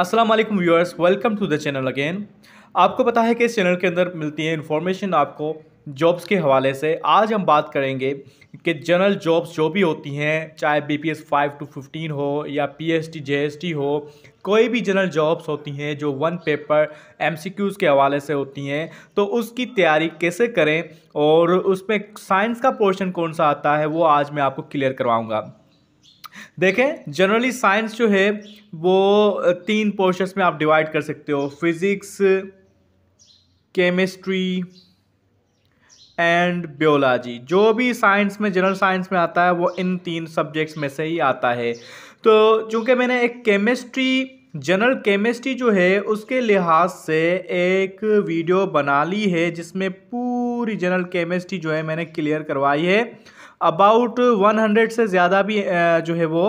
अस्सलाम वालेकुम viewers welcome to the channel again आपको पता है कि इस चैनल के अंदर मिलती है इन्फॉर्मेशन आपको जॉब्स के हवाले से आज हम बात करेंगे कि जनरल जॉब्स जो भी होती हैं चाहे B P S five to fifteen हो या P S T J S T हो कोई भी जनरल जॉब्स होती हैं जो one paper M C Qs के हवाले से होती हैं तो उसकी तैयारी कैसे करें और उसमें साइंस का पोर्शन कौन सा आता है वो आज मैं आपको क्लियर करवाऊँगा देखें जनरली साइंस जो है वो तीन पोर्शंस में आप डिवाइड कर सकते हो फिज़िक्स केमिस्ट्री एंड बियोलॉजी जो भी साइंस में जनरल साइंस में आता है वो इन तीन सब्जेक्ट्स में से ही आता है तो चूँकि मैंने एक केमिस्ट्री जनरल केमिस्ट्री जो है उसके लिहाज से एक वीडियो बना ली है जिसमें पूरी जनरल केमिस्ट्री जो है मैंने क्लियर करवाई है अबाउट 100 से ज़्यादा भी जो है वो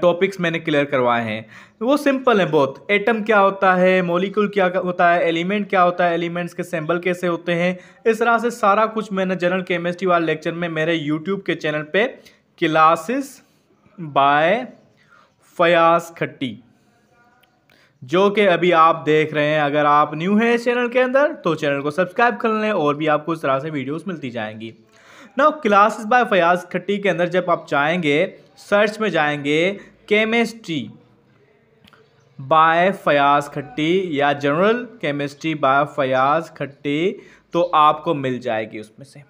टॉपिक्स मैंने क्लियर करवाए हैं वो सिंपल हैं बहुत एटम क्या होता है मॉलिक्यूल क्या होता है एलिमेंट क्या होता है एलिमेंट्स के सिंबल कैसे होते हैं इस तरह से सारा कुछ मैंने जनरल केमिस्ट्री वाले लेक्चर में मेरे यूट्यूब के चैनल पे क्लासेस बाय फयाज खट्टी जो कि अभी आप देख रहे हैं अगर आप न्यू हैं इस चैनल के अंदर तो चैनल को सब्सक्राइब कर लें और भी आपको इस तरह से वीडियोस मिलती जाएंगी नाउ क्लासेस बाय फयाज खट्टी के अंदर जब आप जाएंगे सर्च में जाएंगे केमिस्ट्री बाय फयाज खट्टी या जनरल केमिस्ट्री बाय फयाज खट्टी तो आपको मिल जाएगी उसमें से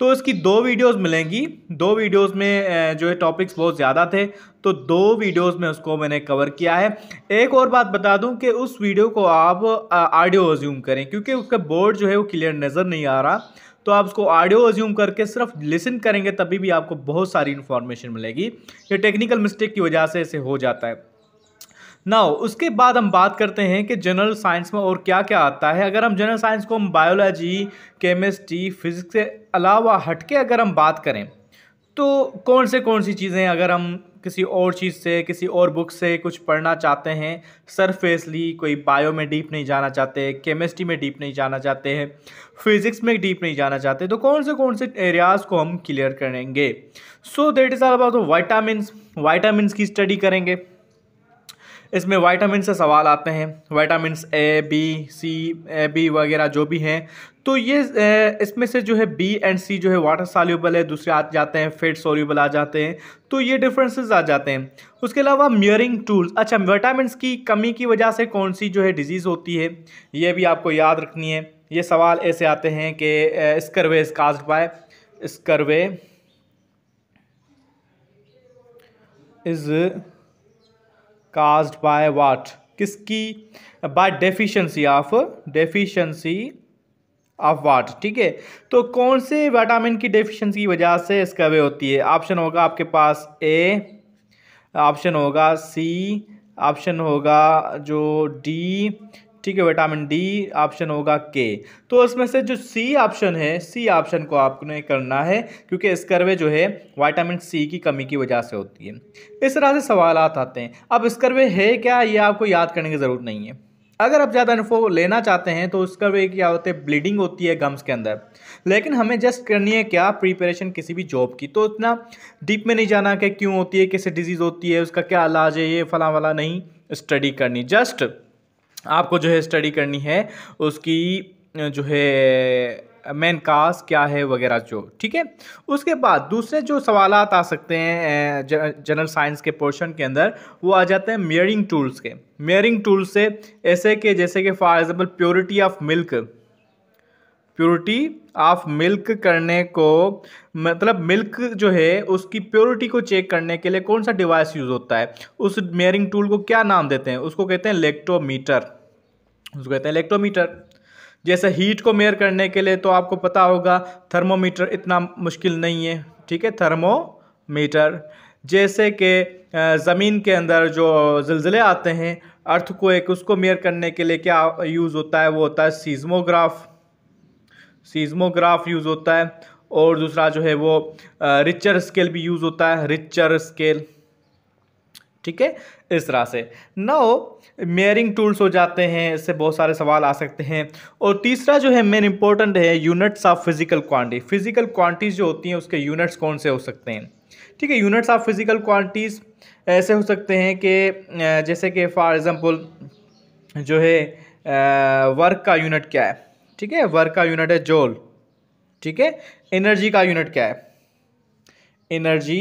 तो इसकी दो वीडियोस मिलेंगी दो वीडियोस में जो है टॉपिक्स बहुत ज़्यादा थे तो दो वीडियोस में उसको मैंने कवर किया है एक और बात बता दूं कि उस वीडियो को आप ऑडियो रज्यूम करें क्योंकि उसका बोर्ड जो है वो क्लियर नज़र नहीं आ रहा तो आप उसको ऑडियो अज्यूम करके सिर्फ लिसन करेंगे तभी भी आपको बहुत सारी इन्फॉर्मेशन मिलेगी ये टेक्निकल मिस्टेक की वजह से ऐसे हो जाता है ना उसके बाद हम बात करते हैं कि जनरल साइंस में और क्या क्या आता है अगर हम जनरल साइंस को हम बायोलॉजी केमिस्ट्री फिजिक्स के अलावा हटके अगर हम बात करें तो कौन से कौन सी चीज़ें अगर हम किसी और चीज़ से किसी और बुक से कुछ पढ़ना चाहते हैं सरफेसली कोई बायो में डीप नहीं जाना चाहते केमिस्ट्री में डीप नहीं जाना चाहते हैं फिज़िक्स में डीप नहीं जाना चाहते तो कौन से कौन से एरियाज़ को हम क्लियर करेंगे so that is all about vitamins vitamins की स्टडी करेंगे इसमें वाइटामिन से सवाल आते हैं vitamin A B C A B वगैरह जो भी हैं तो ये इसमें से जो है बी एंड सी जो है वाटर सॉल्यूबल है दूसरे आ जाते हैं फेट सॉल्यूबल आ जाते हैं तो ये डिफरेंसेस आ जाते हैं उसके अलावा मियरिंग टूल्स अच्छा विटामिन की कमी की वजह से कौन सी जो है डिजीज़ होती है ये भी आपको याद रखनी है ये सवाल ऐसे आते हैं कि scurvy is caused by scurvy is caused by what किसकी by deficiency of deficiency of what ठीक है तो कौन से विटामिन की डेफिशंसी की वजह से इसका वे होती है ऑप्शन होगा आपके पास ए ऑप्शन होगा सी ऑप्शन होगा जो डी ठीक है विटामिन डी ऑप्शन होगा के तो इसमें से जो सी ऑप्शन है सी ऑप्शन को आपने करना है क्योंकि स्कर्वे जो है विटामिन सी की कमी की वजह से होती है इस तरह से सवाल आते हैं अब स्कर्वे है क्या ये आपको याद करने की ज़रूरत नहीं है अगर आप ज़्यादा इन्फो लेना चाहते हैं तो उसका वे क्या होते हैं ब्लीडिंग होती है गम्स के अंदर लेकिन हमें जस्ट करनी है क्या प्रिपरेशन किसी भी जॉब की तो इतना डीप में नहीं जाना कि क्यों होती है किसी डिजीज़ होती है उसका क्या इलाज है ये फला वाला नहीं स्टडी करनी जस्ट आपको जो है स्टडी करनी है उसकी जो है मेन कास्ट क्या है वगैरह जो ठीक है उसके बाद दूसरे जो सवाल आ सकते हैं जनरल साइंस के पोर्शन के अंदर वो आ जाते हैं मेयरिंग टूल्स के मेयरिंग टूल्स से ऐसे के जैसे कि for example purity of milk purity of milk करने को मतलब मिल्क जो है उसकी प्योरिटी को चेक करने के लिए कौन सा डिवाइस यूज़ होता है उस मेयरिंग टूल को क्या नाम देते हैं उसको कहते हैं लेक्टोमीटर उसको कहते हैं इलेक्ट्रोमीटर जैसे हीट को मेयर करने के लिए तो आपको पता होगा थर्मोमीटर इतना मुश्किल नहीं है ठीक है थर्मोमीटर जैसे कि ज़मीन के अंदर जो ज़िलज़ले आते हैं अर्थ को एक उसको मेयर करने के लिए क्या यूज़ होता है वो होता है सीज़मोग्राफ सीज़मोग्राफ यूज़ होता है और दूसरा जो है वो रिचर स्केल भी यूज़ होता है रिचर स्केल ठीक है इस तरह से नौ मेयरिंग टूल्स हो जाते हैं इससे बहुत सारे सवाल आ सकते हैं और तीसरा जो है मेन इंपॉर्टेंट है units of physical quantity physical quantities जो होती हैं उसके यूनिट्स कौन से हो सकते हैं ठीक है यूनिट्स ऑफ फिजिकल क्वांटिटीज ऐसे हो सकते हैं कि जैसे कि फॉर एग्ज़ाम्पल जो है वर्क का यूनिट क्या है ठीक है वर्क का यूनिट है जोल ठीक है एनर्जी का यूनिट क्या है एनर्जी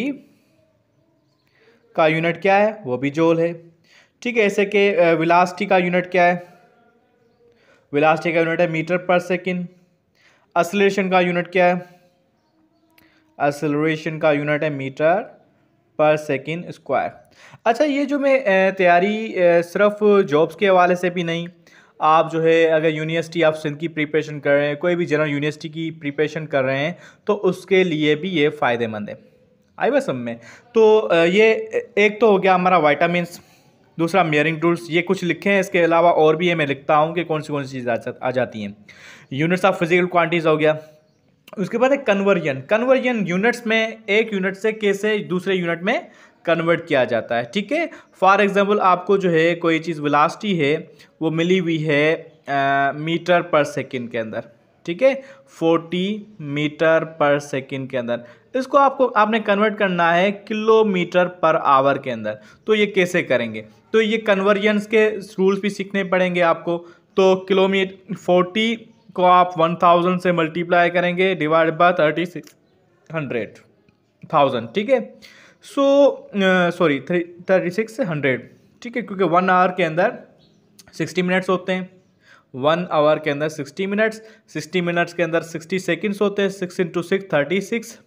का यूनिट क्या है वो भी जोल है ठीक है ऐसे के विलास्टी का यूनिट क्या है विलास्टी का यूनिट है मीटर पर सेकेंड असलेशन का यूनिट क्या है असलेशन का यूनिट है मीटर पर सेकेंड स्क्वायर अच्छा ये जो मैं तैयारी सिर्फ जॉब्स के हवाले से भी नहीं आप जो है अगर यूनिवर्सिटी ऑफ सिंध की प्रिपरेशन कर रहे हैं कोई भी जनरल यूनिवर्सिटी की प्रिपरेशन कर रहे हैं तो उसके लिए भी ये फ़ायदेमंद है आई बस सब में तो ये एक तो हो गया हमारा वाइटामस दूसरा मेयरिंग टूल्स ये कुछ लिखे हैं इसके अलावा और भी है मैं लिखता हूँ कि कौन सी कौन सी चीज़ आ, जा, आ जाती हैं यूनिट्स ऑफ फिजिकल क्वांटिटीज़ हो गया उसके बाद है कन्वर्जन कन्वर्जन यूनिट्स में एक यूनिट से कैसे दूसरे यूनिट में कन्वर्ट किया जाता है ठीक है फॉर एग्जाम्पल आपको जो है कोई चीज़ विलास्टी है वो मिली हुई है आ, मीटर पर सेकेंड के अंदर ठीक है फोर्टी मीटर पर सेकेंड के अंदर इसको आपको आपने कन्वर्ट करना है किलोमीटर पर आवर के अंदर तो ये कैसे करेंगे तो ये कन्वर्जेंस के रूल्स भी सीखने पड़ेंगे आपको तो किलोमीटर फोर्टी को आप वन थाउजेंड से मल्टीप्लाई करेंगे divide by thirty six hundred thousand ठीक है so sorry three thirty six hundred ठीक है क्योंकि वन आवर के अंदर सिक्सटी मिनट्स होते हैं वन आवर के अंदर सिक्सटी मिनट्स सिक्सटी मिनट्स के अंदर सिक्सटी सेकेंड्स होते हैं six into six thirty six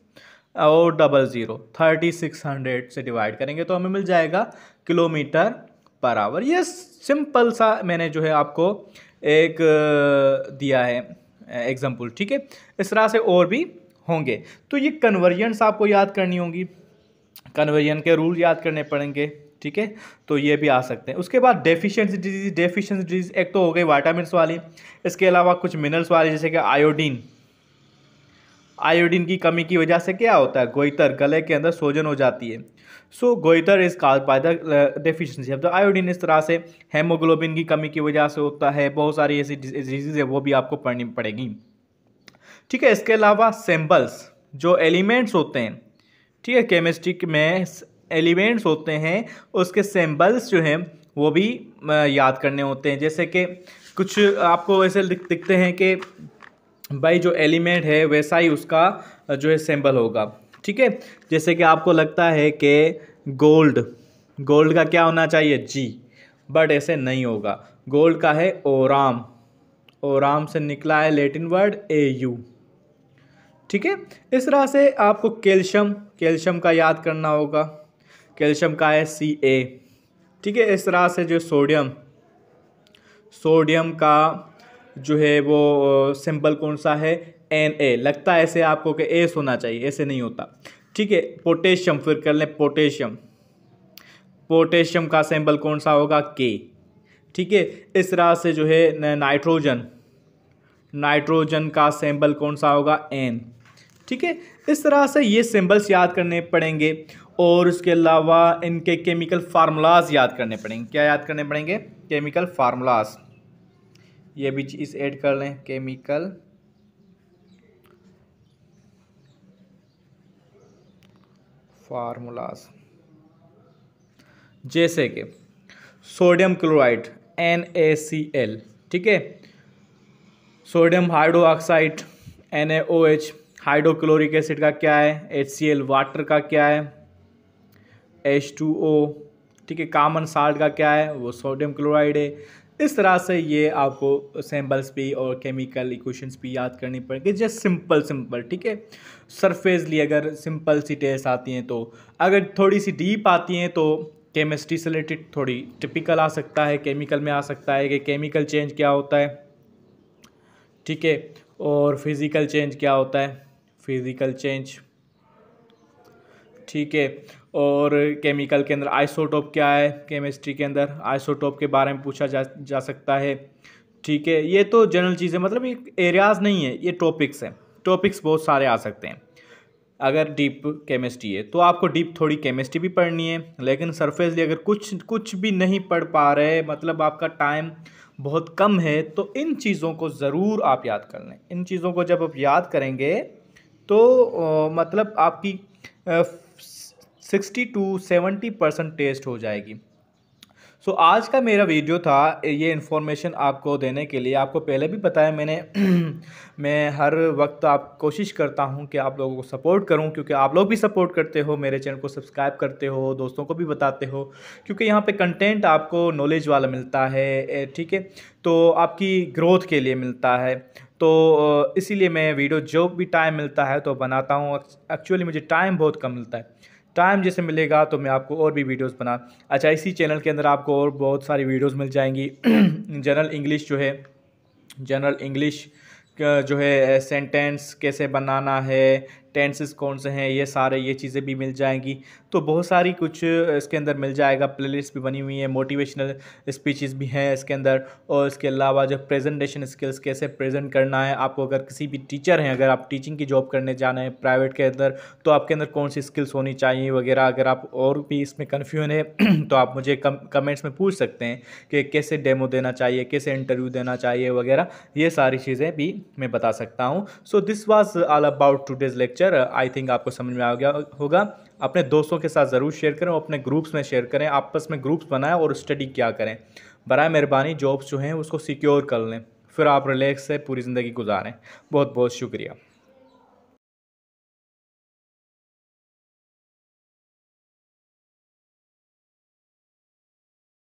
और double zero thirty six hundred से डिवाइड करेंगे तो हमें मिल जाएगा किलोमीटर पर आवर ये सिंपल सा मैंने जो है आपको एक दिया है एग्जाम्पल ठीक है इस तरह से और भी होंगे तो ये कन्वर्जेंस आपको याद करनी होगी कन्वर्जन के रूल याद करने पड़ेंगे ठीक है तो ये भी आ सकते हैं उसके बाद डेफिशिएंसी डिजीज डेफिशिएंसी डिजीज एक तो हो गई वाइटामिन वाली इसके अलावा कुछ मिनरल्स वाली जैसे कि आयोडीन आयोडीन की कमी की वजह से क्या होता है गोइतर गले के अंदर सोजन हो जाती है so goitre is cause by the deficiency of the iodine इस तरह से हेमोग्लोबिन की कमी की वजह से होता है बहुत सारी ऐसी डिजीज़ है वो भी आपको पढ़नी पड़ेगी ठीक है इसके अलावा सेम्बल्स जो एलिमेंट्स होते हैं ठीक है केमिस्ट्री में एलिमेंट्स होते हैं उसके सिंबल्स जो हैं वो भी याद करने होते हैं जैसे कि कुछ आपको ऐसे दिख, दिखते हैं कि भाई जो एलिमेंट है वैसा ही उसका जो है सिंबल होगा ठीक है जैसे कि आपको लगता है कि गोल्ड गोल्ड का क्या होना चाहिए जी बट ऐसे नहीं होगा गोल्ड का है ओराम ओराम से निकला है लेटिन वर्ड ए यू ठीक है इस तरह से आपको कैल्शियम कैल्शियम का याद करना होगा कैल्शियम का है सी ए ठीक है इस तरह से जो सोडियम सोडियम का जो है वो सिंबल कौन सा है एन ए लगता है ऐसे आपको कि एस होना चाहिए ऐसे नहीं होता ठीक है पोटेशियम फिर कर लें पोटेशियम पोटेशियम का सिंपल कौन सा होगा के ठीक है इस तरह से जो है नाइट्रोजन नाइट्रोजन का सिंबल कौन सा होगा एन ठीक है इस तरह से ये सिंबल्स याद करने पड़ेंगे और उसके अलावा इनके केमिकल फार्मूलाज याद करने पड़ेंगे क्या याद करने पड़ेंगे केमिकल फार्मूलाज ये भी चीज़ ऐड कर लें केमिकल फार्मूलाज जैसे कि sodium chloride N A C L ठीक है sodium hydroxide N A O H hydrochloric acid का क्या है एच सी एल वाटर का क्या है एच टू ओ ठीक है कामन साल्ट का क्या है वो सोडियम क्लोराइड है इस तरह से ये आपको सैम्पल्स भी और केमिकल इक्वेशंस भी याद करनी पड़ेगी जस्ट सिंपल सिंपल ठीक है ली अगर सिंपल सी टेस्ट आती हैं तो अगर थोड़ी सी डीप आती हैं तो केमिस्ट्री से रिलेटेड थोड़ी टिपिकल आ सकता है केमिकल में आ सकता है कि केमिकल चेंज क्या होता है ठीक है और फिज़िकल चेंज क्या होता है फिज़िकल चेंज ठीक है और केमिकल के अंदर आइसोटोप क्या है केमिस्ट्री के अंदर आइसोटोप के बारे में पूछा जा जा सकता है ठीक है ये तो जनरल चीज़ें मतलब ये एरियाज़ नहीं है ये टॉपिक्स हैं टॉपिक्स बहुत सारे आ सकते हैं अगर डीप केमिस्ट्री है तो आपको डीप थोड़ी केमिस्ट्री भी पढ़नी है लेकिन सरफेसली अगर कुछ कुछ भी नहीं पढ़ पा रहे मतलब आपका टाइम बहुत कम है तो इन चीज़ों को ज़रूर आप याद कर लें इन चीज़ों को जब आप याद करेंगे तो ओ, मतलब आपकी sixty two seventy percent test हो जाएगी सो so, आज का मेरा वीडियो था ये इन्फॉर्मेशन आपको देने के लिए आपको पहले भी बताया मैंने मैं हर वक्त आप कोशिश करता हूँ कि आप लोगों को सपोर्ट करूँ क्योंकि आप लोग भी सपोर्ट करते हो मेरे चैनल को सब्सक्राइब करते हो दोस्तों को भी बताते हो क्योंकि यहाँ पे कंटेंट आपको नॉलेज वाला मिलता है ठीक है तो आपकी ग्रोथ के लिए मिलता है तो इसीलिए मैं वीडियो जो भी टाइम मिलता है तो बनाता हूँ एक्चुअली मुझे टाइम बहुत कम मिलता है टाइम जैसे मिलेगा तो मैं आपको और भी वीडियोस बना अच्छा इसी चैनल के अंदर आपको और बहुत सारी वीडियोस मिल जाएंगी जनरल इंग्लिश जो है जनरल इंग्लिश जो है सेंटेंस कैसे बनाना है टेंसेस कौन से हैं ये सारे ये चीज़ें भी मिल जाएंगी तो बहुत सारी कुछ इसके अंदर मिल जाएगा प्लेलिस्ट भी बनी हुई है मोटिवेशनल स्पीचेस भी हैं इसके अंदर और इसके अलावा जो प्रेजेंटेशन स्किल्स कैसे प्रेजेंट करना है आपको अगर किसी भी टीचर हैं अगर आप टीचिंग की जॉब करने जाना है प्राइवेट के अंदर तो आपके अंदर कौन सी स्किल्स होनी चाहिए वगैरह अगर आप और भी इसमें कन्फ्यूजन है तो आप मुझे कमेंट्स में पूछ सकते हैं कि कैसे डेमो देना चाहिए कैसे इंटरव्यू देना चाहिए वगैरह ये सारी चीज़ें भी मैं बता सकता हूँ so this was all about today's lecture structure I think आपको समझ में आ गया होगा अपने दोस्तों के साथ ज़रूर शेयर करें और अपने ग्रुप्स में शेयर करें आपस में ग्रुप्स बनाएं और स्टडी क्या करें बरए मेहरबानी जॉब्स जो हैं उसको सिक्योर कर लें फिर आप रिलैक्स से पूरी ज़िंदगी गुजारें बहुत बहुत शुक्रिया